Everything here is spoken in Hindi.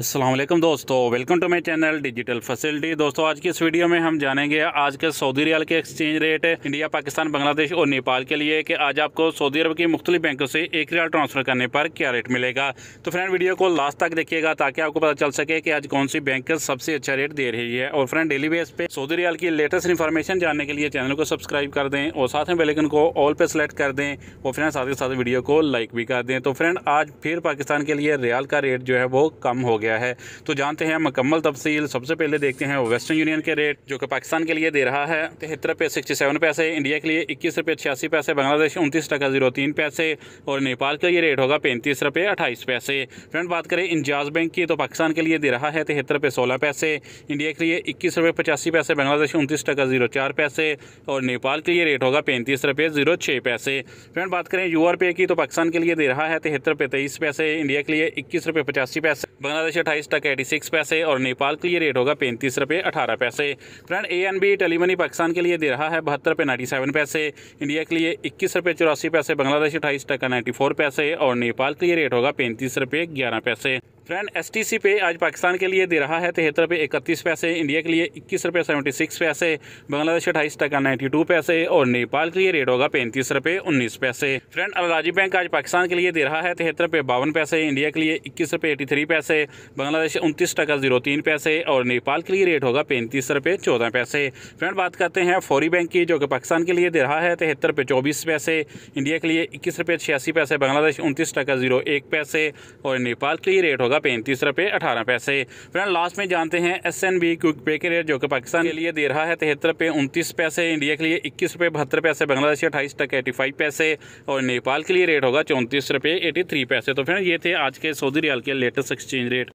असलम दोस्तों welcome to my channel digital facility दोस्तों आज की इस वीडियो में हम जानेंगे आज के सऊदी रियाल के exchange rate India Pakistan Bangladesh और नेपाल के लिए कि आज आपको सऊदी अरब की मुख्तलि बैंकों से एक रियाल ट्रांसफ़र करने पर क्या रेट मिलेगा तो फ्रेंड वीडियो को लास्ट तक देखिएगा ताकि आपको पता चल सके कि आज कौन सी बैंक सबसे अच्छा रेट दे रही है और फ्रेंड डेली बेस पर सऊदी रियाल की लेटेस्ट इन्फॉर्मेशन जानने के लिए चैनल को सब्सक्राइब कर दें और साथ में बेलेकन को ऑल पर सेलेक्ट कर दें और फ्रेंड साथ ही साथ वीडियो को लाइक भी कर दें तो फ्रेंड आज फिर पाकिस्तान के लिए रियाल का रेट जो है वो कम हो गया गया है तो जानते हैं मकम्मल तफसील सबसे पहले देखते हैं वेस्टर्न यूनियन के रेट जो कि पाकिस्तान के लिए दे रहा है तिहत्तर रुपये सिक्सटी सेवन पैसे इंडिया के लिए इक्कीस रुपये छियासी पैसे बांग्लादेश उनतीस टका जीरो तीन पैसे और नेपाल का ये रेट होगा पैंतीस रुपये अट्ठाईस पैसे फ्रेंड बात करें इंजाज बैंक की तो पाकिस्तान के लिए दे रहा है तिहत्तर रुपये सोलह पैसे इंडिया के लिए इक्कीस रुपये पचासी पैसे बांग्लादेश उनतीस टका जीरो चार पैसे और नेपाल के लिए रेट होगा पैंतीस रुपये जीरो छः पैसे फ्रेंड बात करें यू आर पे की तो पाकिस्तान के लिए दे रहा है तिहत्तर रुपये तेईस पैसे इंडिया के लिए इक्कीस रुपये पचासी पैसे बांग्लादेश से अट्ठाईस टका एटी सिक्स पैसे और नेपाल के लिए रेट होगा पैंतीस रुपये अठारह पैसे friend A N B telemoney Pakistan के लिए दे रहा है बहत्तर रुपये नाइन्टी सेवन पैसे इंडिया के लिए इक्कीस रुपये चौरासी पैसे बांग्लादेश अट्ठाईस टका नाइन्टी फोर पैसे और नेपाल के लिए रेट होगा पैंतीस रुपये ग्यारह पैसे फ्रेंड एस पे आज पाकिस्तान के लिए दे रहा है तिहत्तर रुपये इकतीस पैसे इंडिया के लिए इक्कीस रुपये सेवेंटी सिक्स पैसे बांग्लादेश अट्ठाईस अठाईस टका नाइन्टी टू पैसे और नेपाल के लिए रेट होगा पैंतीस रुपये उन्नीस पैसे फ्रेंड अलराजी बैंक आज पाकिस्तान के लिए दे रहा है तिहत्तर रुपये बावन पैसे इंडिया के लिए इक्कीस रुपये एटी थ्री पैसे बांग्लादेश उनतीस टका जीरो तीन पैसे और नेपाल के लिए रेट होगा पैंतीस रुपये चौदह पैसे फ्रेंड बात करते हैं फौरी बैंक की जो कि पाकिस्तान के लिए दे रहा है तिहत्तर रुपये चौबीस पैसे इंडिया के लिए इक्कीस रुपये छियासी पैसे बांग्लादेश उनतीस टका जीरो एक पैसे और नेपाल के लिए रेट होगा रुपये पैंतीस रुपये अठारह पैसे फ्रेंड लास्ट में जानते हैं एस एन बी क्विक पे के रेट जो कि पाकिस्तान के लिए दे रहा है तिहत्तर रुपये उनतीस पैसे इंडिया के लिए इक्कीस रुपये बहत्तर पैसे बांग्लादेश अट्ठाईस टक एटी फाइव पैसे और नेपाल के लिए रेट होगा चौंतीस रुपये एटी थ्री पैसे तो फ्रेंड ये थे आज के सऊदी रियाल के लेटेस्ट एक्सचेंज रेट